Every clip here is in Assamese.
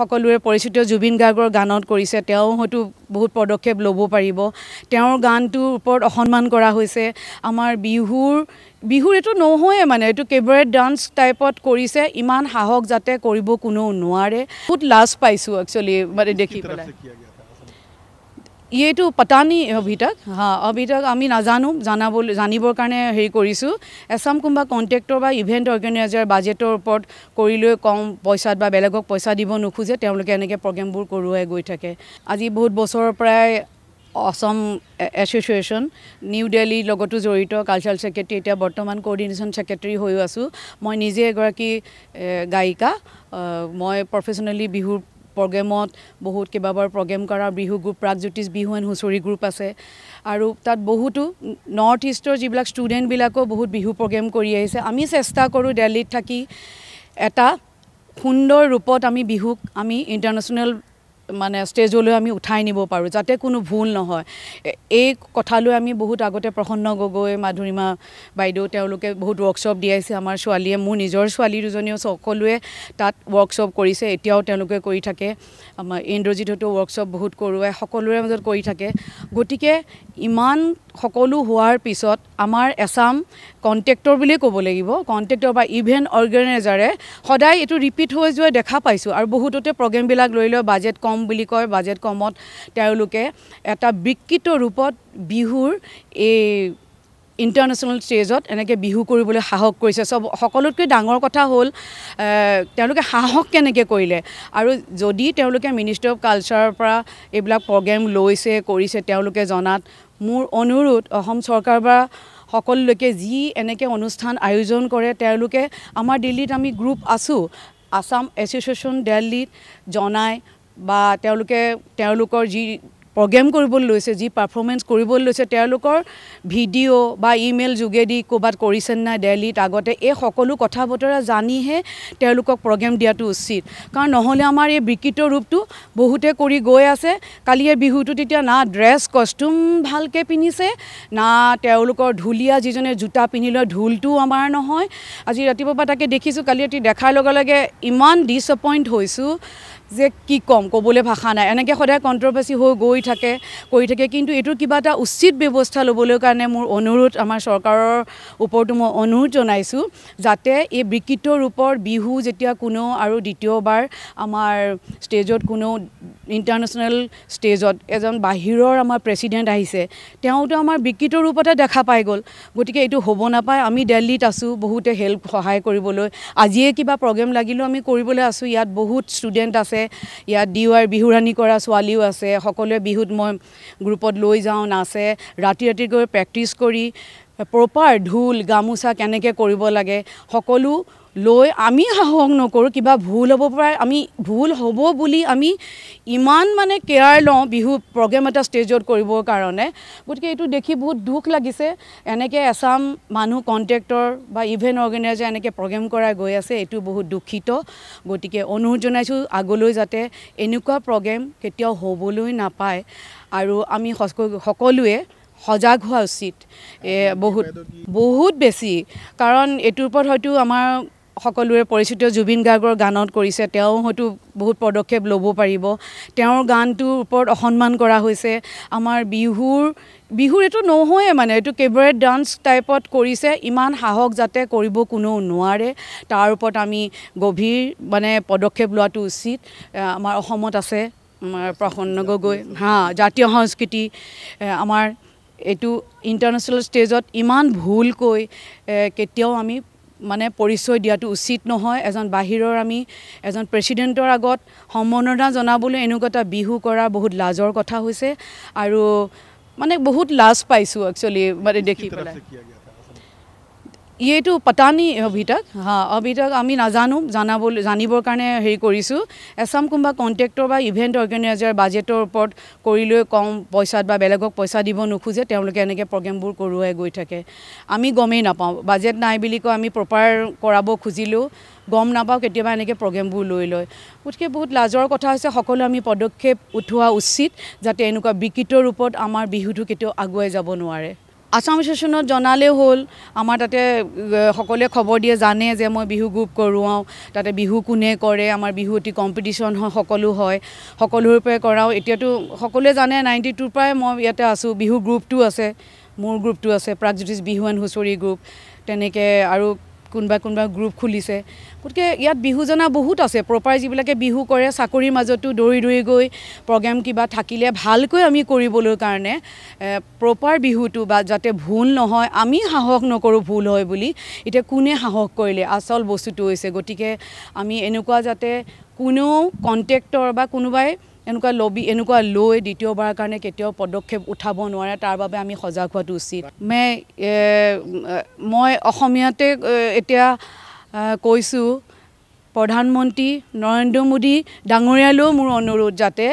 সকলোৰে পৰিচিত জুবিন গাৰ্গৰ গানত কৰিছে তেওঁ হয়তো বহুত পদক্ষেপ ল'ব পাৰিব তেওঁৰ গানটোৰ ওপৰত অসন্মান কৰা হৈছে আমাৰ বিহুৰ বিহুৰ এইটো নহয়ে মানে এইটো কেবৰে ডান্স টাইপত কৰিছে ইমান সাহস যাতে কৰিব কোনেও নোৱাৰে বহুত লাজ পাইছোঁ একচুৱেলি মানে দেখি পেলাই ইয়েটো পতা নি অভিতক হা অভিতক আমি নাজানো জানাব জানিবৰ কাৰণে হেৰি কৰিছোঁ এছাম কোনোবা কণ্টেক্টৰ বা ইভেণ্ট অৰ্গেনাইজাৰ বাজেটৰ ওপৰত কৰি লৈ কম পইচাত বা বেলেগক পইচা দিব নোখোজে তেওঁলোকে এনেকৈ প্ৰগ্ৰেমবোৰ কৰোৱাই গৈ থাকে আজি বহুত বছৰৰ পৰাই অসম এছ'চিয়েশ্যন নিউ দেল্হীৰ লগতো জড়িত কালচাৰেল ছেক্ৰেটেৰী এতিয়া বৰ্তমান কৰ্ডিনেশ্যন ছেক্ৰেটেৰী হৈও আছোঁ মই নিজে এগৰাকী গায়িকা মই প্ৰফেচনেলি বিহুৰ প্ৰগ্ৰেমত বহুত কেইবাবাৰ প্ৰগ্ৰেম কৰা Bihu group Pragjyotish Bihu and Husori group আছে আৰু তাত বহুতো নৰ্থ ইষ্টৰ যিবিলাক ষ্টুডেণ্টবিলাকেও বহুত বিহু প্ৰগ্ৰেম কৰি আহিছে আমি চেষ্টা কৰোঁ দেলহিত থাকি এটা সুন্দৰ ৰূপত আমি বিহুক আমি ইণ্টাৰনেশ্যনেল মানে ষ্টেজলৈ আমি উঠাই নিব পাৰোঁ যাতে কোনো ভুল নহয় এই কথালৈ আমি বহুত আগতে প্ৰসন্ন গগৈ মাধুৰিমা বাইদেউ তেওঁলোকে বহুত ৱৰ্কশ্বপ দিয়াইছে আমাৰ ছোৱালীয়ে মোৰ নিজৰ ছোৱালী দুজনীও সকলোৱে তাত ৱৰ্কশ্বপ কৰিছে এতিয়াও তেওঁলোকে কৰি থাকে আমাৰ ইন্দ্ৰজিতো ৱৰ্কশ্বপ বহুত কৰোৱাই সকলোৰে মাজত কৰি থাকে গতিকে ইমান সকলো হোৱাৰ পিছত আমাৰ এছাম কণ্টেক্টৰ বুলিয়ে ক'ব লাগিব কণ্টেক্টৰ বা ইভেণ্ট অৰ্গেনাইজাৰে সদায় এইটো ৰিপিট হৈ যোৱা দেখা পাইছোঁ আৰু বহুততে প্ৰগ্ৰেমবিলাক লৈ লৈ বাজেট কম কম বুলি কয় বাজেট কমত তেওঁলোকে এটা বিকৃত ৰূপত বিহুৰ এই ইণ্টাৰনেশ্যনেল ষ্টেজত এনেকৈ বিহু কৰিবলৈ সাহস কৰিছে চব সকলোতকৈ ডাঙৰ কথা হ'ল তেওঁলোকে সাহস কেনেকৈ কৰিলে আৰু যদি তেওঁলোকে মিনিষ্ট্ৰি অফ কালচাৰৰ পৰা এইবিলাক প্ৰগ্ৰেম লৈছে কৰিছে তেওঁলোকে জনাত মোৰ অনুৰোধ অসম চৰকাৰৰ পৰা সকলোলৈকে যি এনেকৈ অনুষ্ঠান আয়োজন কৰে তেওঁলোকে আমাৰ দিল্লীত আমি গ্ৰুপ আছোঁ আছাম এছ'চিয়েশ্যন দিল্লীত জনাই বা তেওঁলোকে তেওঁলোকৰ যি প্ৰগ্ৰেম কৰিবলৈ লৈছে যি পাৰফৰ্মেঞ্চ কৰিবলৈ লৈছে তেওঁলোকৰ ভিডিঅ' বা ইমেইল যোগেদি ক'ৰবাত কৰিছেনে নাই দেলহিত আগতে এই সকলো কথা বতৰা জানিহে তেওঁলোকক প্ৰগ্ৰেম দিয়াটো উচিত কাৰণ নহ'লে আমাৰ এই বিকৃত ৰূপটো বহুতে কৰি গৈ আছে কালি এই বিহুটো তেতিয়া না ড্ৰেছ কষ্টিউম ভালকৈ পিন্ধিছে না তেওঁলোকৰ ঢুলীয়া যিজনে জোতা পিন্ধি লয় ঢোলটোও আমাৰ নহয় আজি ৰাতিপুৱাৰ পৰা তাকে দেখিছোঁ কালি ৰাতি দেখাৰ লগে লগে ইমান ডিচএপইণ্ট হৈছোঁ যে কি ক'ম ক'বলৈ ভাষা নাই এনেকৈ সদায় কণ্ট্ৰভাৰ্চি হৈ গৈ থাকে কৰি থাকে কিন্তু এইটো কিবা এটা উচিত ব্যৱস্থা ল'বলৈ কাৰণে মোৰ অনুৰোধ আমাৰ চৰকাৰৰ ওপৰতো মই অনুৰোধ জনাইছোঁ যাতে এই বিকৃত ৰূপৰ বিহু যেতিয়া কোনো আৰু দ্বিতীয়বাৰ আমাৰ ষ্টেজত কোনো ইণ্টাৰনেশ্যনেল ষ্টেজত এজন বাহিৰৰ আমাৰ প্ৰেচিডেণ্ট আহিছে তেওঁতো আমাৰ বিকৃত ৰূপতে দেখা পাই গ'ল গতিকে এইটো হ'ব নাপায় আমি দেল্হিত আছোঁ বহুতে হেল্প সহায় কৰিবলৈ আজিয়ে কিবা প্ৰগ্ৰেম লাগিলেও আমি কৰিবলৈ আছোঁ ইয়াত বহুত ষ্টুডেণ্ট আছে আছে ইয়াত ডি ৱাইৰ বিহুৰাণী কৰা ছোৱালীও আছে সকলোৱে বিহুত মই গ্ৰুপত লৈ যাওঁ নাচে ৰাতি ৰাতি গৈ প্ৰেক্টিচ কৰি প্ৰপাৰ ঢোল গামোচা কেনেকৈ কৰিব লাগে সকলো লৈ আমি সাহস নকৰোঁ কিবা ভুল হ'ব পাৰে আমি ভুল হ'ব বুলি আমি ইমান মানে কেয়াৰ লওঁ বিহু প্ৰগ্ৰেম এটা ষ্টেজত কৰিবৰ কাৰণে গতিকে এইটো দেখি বহুত দুখ লাগিছে এনেকৈ এচাম মানুহ কণ্টেক্টৰ বা ইভেণ্ট অৰ্গেনাইজাৰ এনেকৈ প্ৰগ্ৰেম কৰাই গৈ আছে এইটো বহুত দুখিত গতিকে অনুৰোধ জনাইছোঁ আগলৈ যাতে এনেকুৱা প্ৰগ্ৰেম কেতিয়াও হ'বলৈ নাপায় আৰু আমি সকলোৱে সজাগ হোৱা উচিত বহুত বহুত বেছি কাৰণ এইটোৰ ওপৰত হয়তো আমাৰ সকলোৰে পৰিচিত জুবিন গাৰ্গৰ গানত কৰিছে তেওঁ হয়তো বহুত পদক্ষেপ ল'ব পাৰিব তেওঁৰ গানটোৰ ওপৰত অসন্মান কৰা হৈছে আমাৰ বিহুৰ বিহুৰ এইটো নহয়ে মানে এইটো কেবাৰে ডান্স টাইপত কৰিছে ইমান সাহস যাতে কৰিব কোনো নোৱাৰে তাৰ ওপৰত আমি গভীৰ মানে পদক্ষেপ লোৱাটো উচিত আমাৰ অসমত আছে আমাৰ প্ৰসন্ন গগৈ হাঁ জাতীয় সংস্কৃতি আমাৰ এইটো ইণ্টাৰনেশ্যনেল ষ্টেজত ইমান ভুলকৈ কেতিয়াও আমি মানে পৰিচয় দিয়াটো উচিত নহয় এজন বাহিৰৰ আমি এজন প্ৰেচিডেণ্টৰ আগত সম্বৰ্ধনা জনাবলৈ এনেকুৱা এটা বিহু কৰা বহুত লাজৰ কথা হৈছে আৰু মানে বহুত লাজ পাইছোঁ একচুৱেলি মানে দেখি পেলাই ইয়েতো পতা অভিতাক হা অভিতক আমি নাজানো জানাব জানিবৰ কাৰণে হেৰি কৰিছোঁ এছাম কোনোবা কণ্টেক্টৰ বা ইভেণ্ট অৰ্গেনাইজাৰ বাজেটৰ ওপৰত কৰি লৈ কম পইচাত বা বেলেগক পইচা দিব নোখোজে তেওঁলোকে এনেকৈ প্ৰগ্ৰেমবোৰ কৰোৱাই গৈ থাকে আমি গমেই নাপাওঁ বাজেট নাই বুলি কৈ আমি প্ৰপাৰ কৰাব খুজিলেও গম নাপাওঁ কেতিয়াবা এনেকৈ প্ৰগ্ৰেমবোৰ লৈ লয় গতিকে বহুত লাজৰ কথা হৈছে সকলো আমি পদক্ষেপ উঠোৱা উচিত যাতে এনেকুৱা বিকৃত ৰূপত আমাৰ বিহুটো কেতিয়াও আগুৱাই যাব নোৱাৰে আসাম এছ'চিয়েশ্যনত জনালেও হ'ল আমাৰ তাতে সকলোৱে খবৰ দিয়ে জানে যে মই বিহু গ্ৰুপ কৰোঁ তাতে বিহু কোনে কৰে আমাৰ বিহু অতি কম্পিটিশ্যন হয় সকলো হয় সকলোৰে পৰাই কৰাওঁ এতিয়াতো সকলোৱে জানে নাইণ্টি টুৰ পৰাই মই ইয়াতে আছোঁ বিহু গ্ৰুপটো আছে মোৰ গ্ৰুপটো আছে প্ৰাগজ্যোতিষ বিহু এণ্ড হুঁচৰি গ্ৰুপ তেনেকৈ আৰু কোনোবা কোনোবা গ্ৰুপ খুলিছে গতিকে ইয়াত বিহুজনা বহুত আছে প্ৰপাৰ যিবিলাকে বিহু কৰে চাকৰিৰ মাজতো দৌৰি দৌৰি গৈ প্ৰগ্ৰেম কিবা থাকিলে ভালকৈ আমি কৰিবলৈ কাৰণে প্ৰপাৰ বিহুটো বা যাতে ভুল নহয় আমি সাহস নকৰোঁ ভুল হয় বুলি এতিয়া কোনে সাহস কৰিলে আচল বস্তুটো হৈছে গতিকে আমি এনেকুৱা যাতে কোনেও কণ্টেক্টৰ বা কোনোবাই এনেকুৱা লবি এনেকুৱা লৈ দ্বিতীয়বাৰৰ কাৰণে কেতিয়াও পদক্ষেপ উঠাব নোৱাৰে তাৰ বাবে আমি সজাগ হোৱাটো উচিত মে মই অসমীয়াতে এতিয়া কৈছোঁ প্ৰধানমন্ত্ৰী নৰেন্দ্ৰ মোদী ডাঙৰীয়ালৈও মোৰ অনুৰোধ যাতে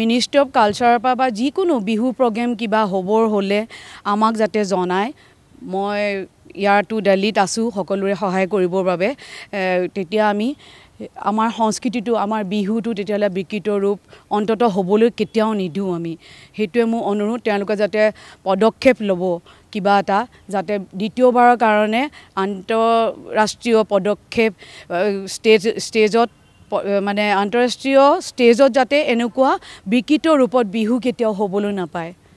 মিনিষ্ট্ৰী অফ কালচাৰৰ পৰা বা যিকোনো বিহু প্ৰগ্ৰেম কিবা হ'বৰ হ'লে আমাক যাতে জনায় মই ইয়াৰতো দেলহিত আছোঁ সকলোৰে সহায় কৰিবৰ বাবে তেতিয়া আমি আমাৰ সংস্কৃতিটো আমাৰ বিহুটো তেতিয়াহ'লে বিকৃত ৰূপ অন্ততঃ হ'বলৈ কেতিয়াও নিদিওঁ আমি সেইটোৱে মোৰ অনুৰোধ তেওঁলোকে যাতে পদক্ষেপ ল'ব কিবা এটা যাতে দ্বিতীয়বাৰৰ কাৰণে আন্তঃৰাষ্ট্ৰীয় পদক্ষেপ ষ্টেজ ষ্টেজত মানে আন্তঃৰাষ্ট্ৰীয় ষ্টেজত যাতে এনেকুৱা বিকৃত ৰূপত বিহু কেতিয়াও হ'বলৈ নাপায়